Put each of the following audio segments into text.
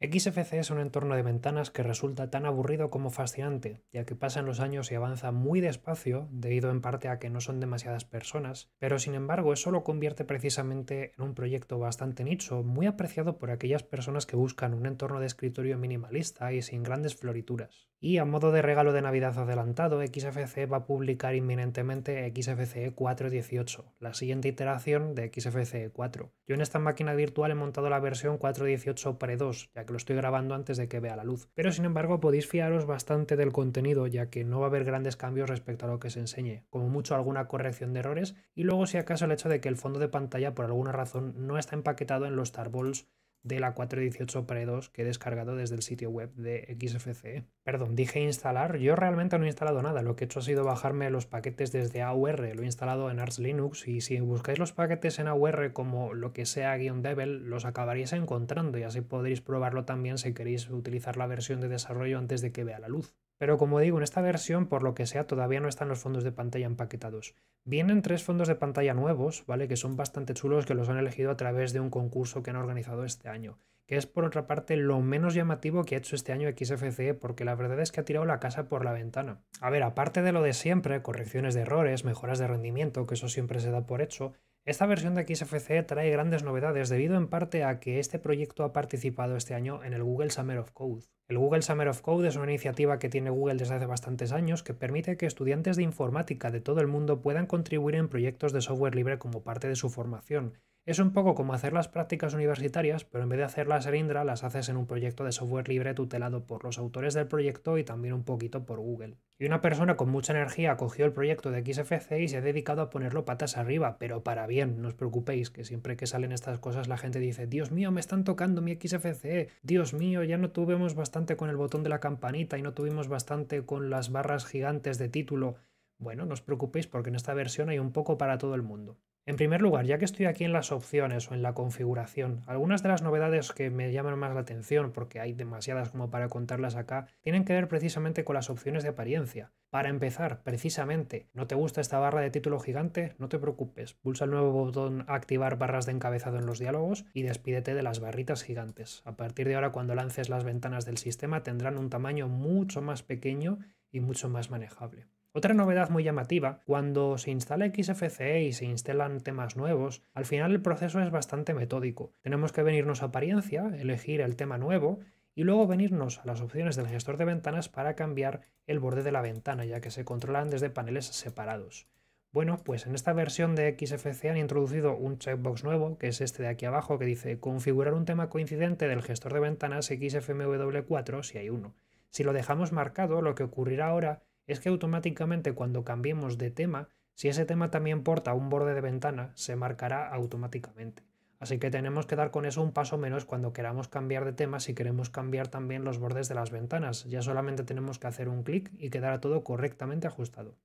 XFC es un entorno de ventanas que resulta tan aburrido como fascinante, ya que pasan los años y avanza muy despacio, debido en parte a que no son demasiadas personas, pero sin embargo eso lo convierte precisamente en un proyecto bastante nicho, muy apreciado por aquellas personas que buscan un entorno de escritorio minimalista y sin grandes florituras. Y a modo de regalo de Navidad adelantado, XFCE va a publicar inminentemente XFCE 4.18, la siguiente iteración de XFCE 4. Yo en esta máquina virtual he montado la versión 4.18 Pre2, ya que lo estoy grabando antes de que vea la luz. Pero sin embargo podéis fiaros bastante del contenido, ya que no va a haber grandes cambios respecto a lo que se enseñe, como mucho alguna corrección de errores, y luego si acaso el hecho de que el fondo de pantalla por alguna razón no está empaquetado en los tarballs de la 418 Pre 2 que he descargado desde el sitio web de XFCE. Perdón, dije instalar. Yo realmente no he instalado nada. Lo que he hecho ha sido bajarme los paquetes desde AUR. Lo he instalado en Arch Linux y si buscáis los paquetes en AUR como lo que sea Devil, los acabaréis encontrando y así podréis probarlo también si queréis utilizar la versión de desarrollo antes de que vea la luz. Pero como digo, en esta versión, por lo que sea, todavía no están los fondos de pantalla empaquetados. Vienen tres fondos de pantalla nuevos, ¿vale? Que son bastante chulos, que los han elegido a través de un concurso que han organizado este año. Que es, por otra parte, lo menos llamativo que ha hecho este año XFCE, porque la verdad es que ha tirado la casa por la ventana. A ver, aparte de lo de siempre, correcciones de errores, mejoras de rendimiento, que eso siempre se da por hecho, esta versión de XFCE trae grandes novedades debido en parte a que este proyecto ha participado este año en el Google Summer of Code. El Google Summer of Code es una iniciativa que tiene Google desde hace bastantes años que permite que estudiantes de informática de todo el mundo puedan contribuir en proyectos de software libre como parte de su formación. Es un poco como hacer las prácticas universitarias, pero en vez de hacerlas en Indra, las haces en un proyecto de software libre tutelado por los autores del proyecto y también un poquito por Google. Y una persona con mucha energía cogió el proyecto de XFC y se ha dedicado a ponerlo patas arriba, pero para bien, no os preocupéis, que siempre que salen estas cosas la gente dice, Dios mío, me están tocando mi XFC, Dios mío, ya no tuvemos bastante con el botón de la campanita y no tuvimos bastante con las barras gigantes de título, bueno, no os preocupéis porque en esta versión hay un poco para todo el mundo. En primer lugar, ya que estoy aquí en las opciones o en la configuración, algunas de las novedades que me llaman más la atención, porque hay demasiadas como para contarlas acá, tienen que ver precisamente con las opciones de apariencia. Para empezar, precisamente, ¿no te gusta esta barra de título gigante? No te preocupes, pulsa el nuevo botón Activar barras de encabezado en los diálogos y despídete de las barritas gigantes. A partir de ahora, cuando lances las ventanas del sistema, tendrán un tamaño mucho más pequeño y mucho más manejable. Otra novedad muy llamativa, cuando se instala XFCE y se instalan temas nuevos, al final el proceso es bastante metódico. Tenemos que venirnos a apariencia, elegir el tema nuevo y luego venirnos a las opciones del gestor de ventanas para cambiar el borde de la ventana, ya que se controlan desde paneles separados. Bueno, pues en esta versión de XFC han introducido un checkbox nuevo, que es este de aquí abajo, que dice configurar un tema coincidente del gestor de ventanas XFMW4 si hay uno. Si lo dejamos marcado, lo que ocurrirá ahora es que automáticamente cuando cambiemos de tema, si ese tema también porta un borde de ventana, se marcará automáticamente. Así que tenemos que dar con eso un paso menos cuando queramos cambiar de tema si queremos cambiar también los bordes de las ventanas. Ya solamente tenemos que hacer un clic y quedará todo correctamente ajustado.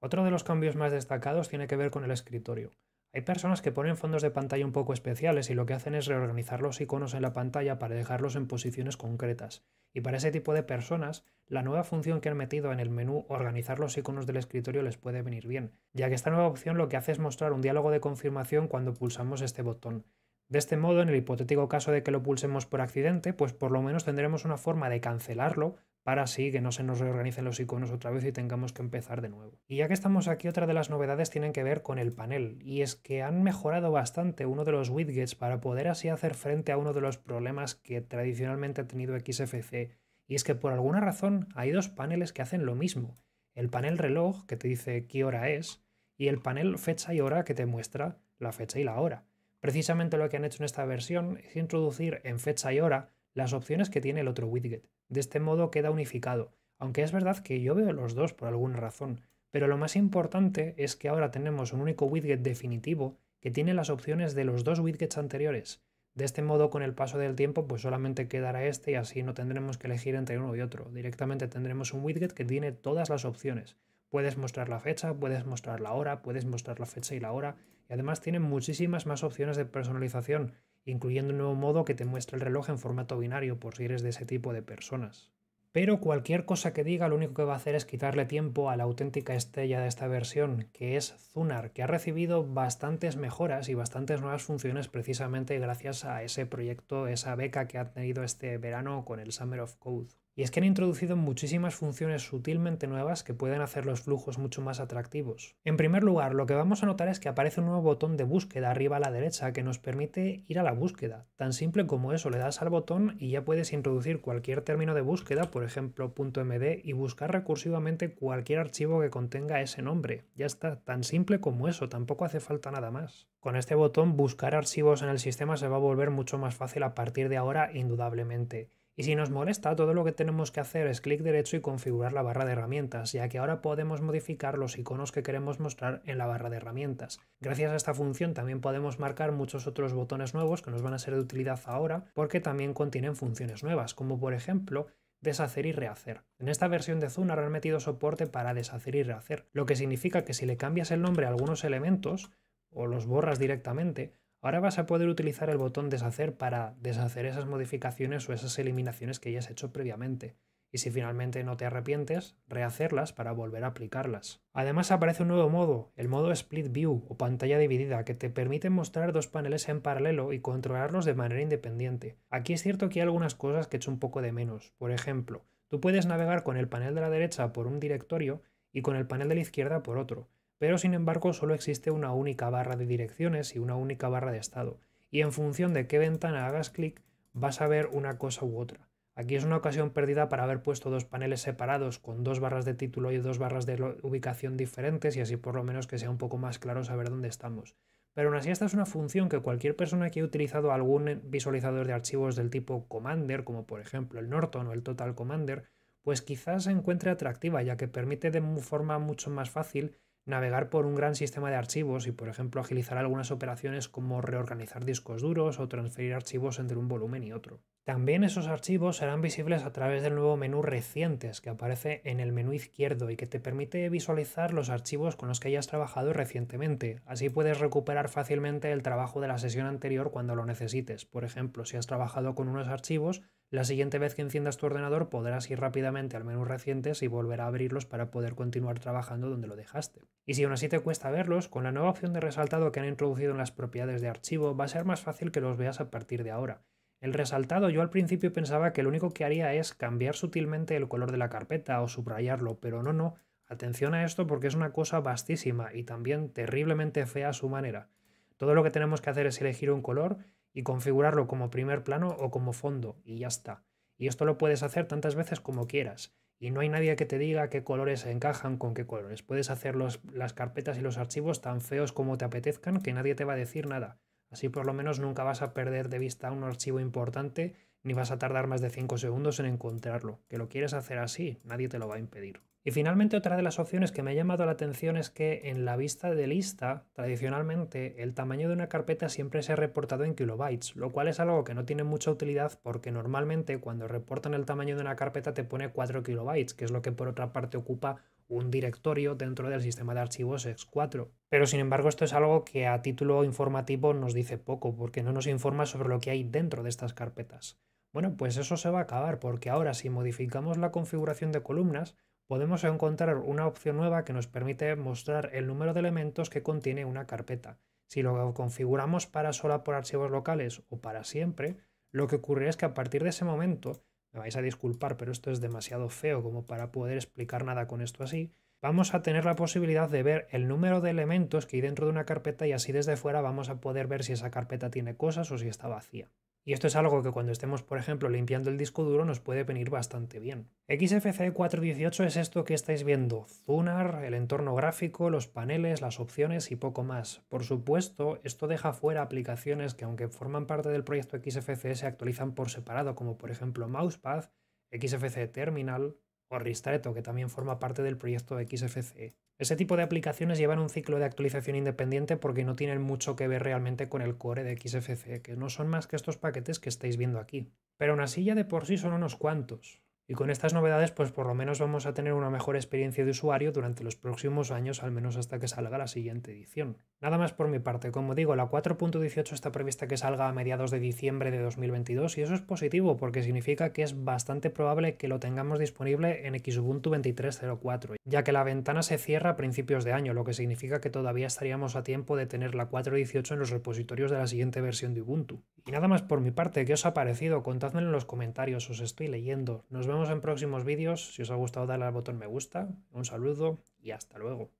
Otro de los cambios más destacados tiene que ver con el escritorio. Hay personas que ponen fondos de pantalla un poco especiales y lo que hacen es reorganizar los iconos en la pantalla para dejarlos en posiciones concretas. Y para ese tipo de personas, la nueva función que han metido en el menú organizar los iconos del escritorio les puede venir bien, ya que esta nueva opción lo que hace es mostrar un diálogo de confirmación cuando pulsamos este botón. De este modo, en el hipotético caso de que lo pulsemos por accidente, pues por lo menos tendremos una forma de cancelarlo para así que no se nos reorganicen los iconos otra vez y tengamos que empezar de nuevo. Y ya que estamos aquí, otra de las novedades tiene que ver con el panel, y es que han mejorado bastante uno de los widgets para poder así hacer frente a uno de los problemas que tradicionalmente ha tenido XFC, y es que por alguna razón hay dos paneles que hacen lo mismo. El panel reloj, que te dice qué hora es, y el panel fecha y hora, que te muestra la fecha y la hora. Precisamente lo que han hecho en esta versión es introducir en fecha y hora las opciones que tiene el otro widget. De este modo queda unificado, aunque es verdad que yo veo los dos por alguna razón, pero lo más importante es que ahora tenemos un único widget definitivo que tiene las opciones de los dos widgets anteriores. De este modo, con el paso del tiempo, pues solamente quedará este y así no tendremos que elegir entre uno y otro. Directamente tendremos un widget que tiene todas las opciones. Puedes mostrar la fecha, puedes mostrar la hora, puedes mostrar la fecha y la hora, y además tiene muchísimas más opciones de personalización, incluyendo un nuevo modo que te muestra el reloj en formato binario por si eres de ese tipo de personas. Pero cualquier cosa que diga lo único que va a hacer es quitarle tiempo a la auténtica estrella de esta versión, que es Zunar, que ha recibido bastantes mejoras y bastantes nuevas funciones precisamente gracias a ese proyecto, esa beca que ha tenido este verano con el Summer of Code. Y es que han introducido muchísimas funciones sutilmente nuevas que pueden hacer los flujos mucho más atractivos. En primer lugar, lo que vamos a notar es que aparece un nuevo botón de búsqueda arriba a la derecha que nos permite ir a la búsqueda. Tan simple como eso, le das al botón y ya puedes introducir cualquier término de búsqueda, por ejemplo .md, y buscar recursivamente cualquier archivo que contenga ese nombre. Ya está, tan simple como eso, tampoco hace falta nada más. Con este botón buscar archivos en el sistema se va a volver mucho más fácil a partir de ahora, indudablemente. Y si nos molesta, todo lo que tenemos que hacer es clic derecho y configurar la barra de herramientas, ya que ahora podemos modificar los iconos que queremos mostrar en la barra de herramientas. Gracias a esta función también podemos marcar muchos otros botones nuevos que nos van a ser de utilidad ahora, porque también contienen funciones nuevas, como por ejemplo deshacer y rehacer. En esta versión de Zoom han metido soporte para deshacer y rehacer, lo que significa que si le cambias el nombre a algunos elementos, o los borras directamente, Ahora vas a poder utilizar el botón deshacer para deshacer esas modificaciones o esas eliminaciones que ya has hecho previamente. Y si finalmente no te arrepientes, rehacerlas para volver a aplicarlas. Además aparece un nuevo modo, el modo Split View o pantalla dividida, que te permite mostrar dos paneles en paralelo y controlarlos de manera independiente. Aquí es cierto que hay algunas cosas que echo un poco de menos. Por ejemplo, tú puedes navegar con el panel de la derecha por un directorio y con el panel de la izquierda por otro pero sin embargo solo existe una única barra de direcciones y una única barra de estado, y en función de qué ventana hagas clic vas a ver una cosa u otra. Aquí es una ocasión perdida para haber puesto dos paneles separados con dos barras de título y dos barras de ubicación diferentes y así por lo menos que sea un poco más claro saber dónde estamos. Pero aún así esta es una función que cualquier persona que haya utilizado algún visualizador de archivos del tipo Commander, como por ejemplo el Norton o el Total Commander, pues quizás se encuentre atractiva ya que permite de forma mucho más fácil navegar por un gran sistema de archivos y, por ejemplo, agilizar algunas operaciones como reorganizar discos duros o transferir archivos entre un volumen y otro. También esos archivos serán visibles a través del nuevo menú Recientes que aparece en el menú izquierdo y que te permite visualizar los archivos con los que hayas trabajado recientemente. Así puedes recuperar fácilmente el trabajo de la sesión anterior cuando lo necesites. Por ejemplo, si has trabajado con unos archivos, la siguiente vez que enciendas tu ordenador podrás ir rápidamente al menú recientes y volver a abrirlos para poder continuar trabajando donde lo dejaste. Y si aún así te cuesta verlos, con la nueva opción de resaltado que han introducido en las propiedades de archivo va a ser más fácil que los veas a partir de ahora. El resaltado yo al principio pensaba que lo único que haría es cambiar sutilmente el color de la carpeta o subrayarlo, pero no, no. Atención a esto porque es una cosa vastísima y también terriblemente fea a su manera. Todo lo que tenemos que hacer es elegir un color, y configurarlo como primer plano o como fondo y ya está. Y esto lo puedes hacer tantas veces como quieras. Y no hay nadie que te diga qué colores se encajan con qué colores. Puedes hacer las carpetas y los archivos tan feos como te apetezcan que nadie te va a decir nada. Así por lo menos nunca vas a perder de vista un archivo importante ni vas a tardar más de 5 segundos en encontrarlo. Que lo quieres hacer así, nadie te lo va a impedir. Y finalmente otra de las opciones que me ha llamado la atención es que en la vista de lista, tradicionalmente, el tamaño de una carpeta siempre se ha reportado en kilobytes, lo cual es algo que no tiene mucha utilidad porque normalmente cuando reportan el tamaño de una carpeta te pone 4 kilobytes, que es lo que por otra parte ocupa un directorio dentro del sistema de archivos X4. Pero sin embargo esto es algo que a título informativo nos dice poco, porque no nos informa sobre lo que hay dentro de estas carpetas. Bueno, pues eso se va a acabar, porque ahora si modificamos la configuración de columnas, podemos encontrar una opción nueva que nos permite mostrar el número de elementos que contiene una carpeta. Si lo configuramos para sola por archivos locales o para siempre, lo que ocurre es que a partir de ese momento, me vais a disculpar, pero esto es demasiado feo como para poder explicar nada con esto así, vamos a tener la posibilidad de ver el número de elementos que hay dentro de una carpeta y así desde fuera vamos a poder ver si esa carpeta tiene cosas o si está vacía. Y esto es algo que cuando estemos, por ejemplo, limpiando el disco duro nos puede venir bastante bien. XFCE 418 es esto que estáis viendo, Zunar, el entorno gráfico, los paneles, las opciones y poco más. Por supuesto, esto deja fuera aplicaciones que aunque forman parte del proyecto xfc se actualizan por separado, como por ejemplo Mousepad, xfc Terminal, o Ristretto, que también forma parte del proyecto XFCE. Ese tipo de aplicaciones llevan un ciclo de actualización independiente porque no tienen mucho que ver realmente con el core de XFCE, que no son más que estos paquetes que estáis viendo aquí. Pero una silla de por sí son unos cuantos. Y con estas novedades, pues por lo menos vamos a tener una mejor experiencia de usuario durante los próximos años, al menos hasta que salga la siguiente edición. Nada más por mi parte, como digo, la 4.18 está prevista que salga a mediados de diciembre de 2022 y eso es positivo porque significa que es bastante probable que lo tengamos disponible en Xubuntu 23.04, ya que la ventana se cierra a principios de año, lo que significa que todavía estaríamos a tiempo de tener la 4.18 en los repositorios de la siguiente versión de Ubuntu. Y nada más por mi parte, ¿qué os ha parecido? Contádmelo en los comentarios, os estoy leyendo. Nos vemos en próximos vídeos, si os ha gustado dale al botón me gusta, un saludo y hasta luego.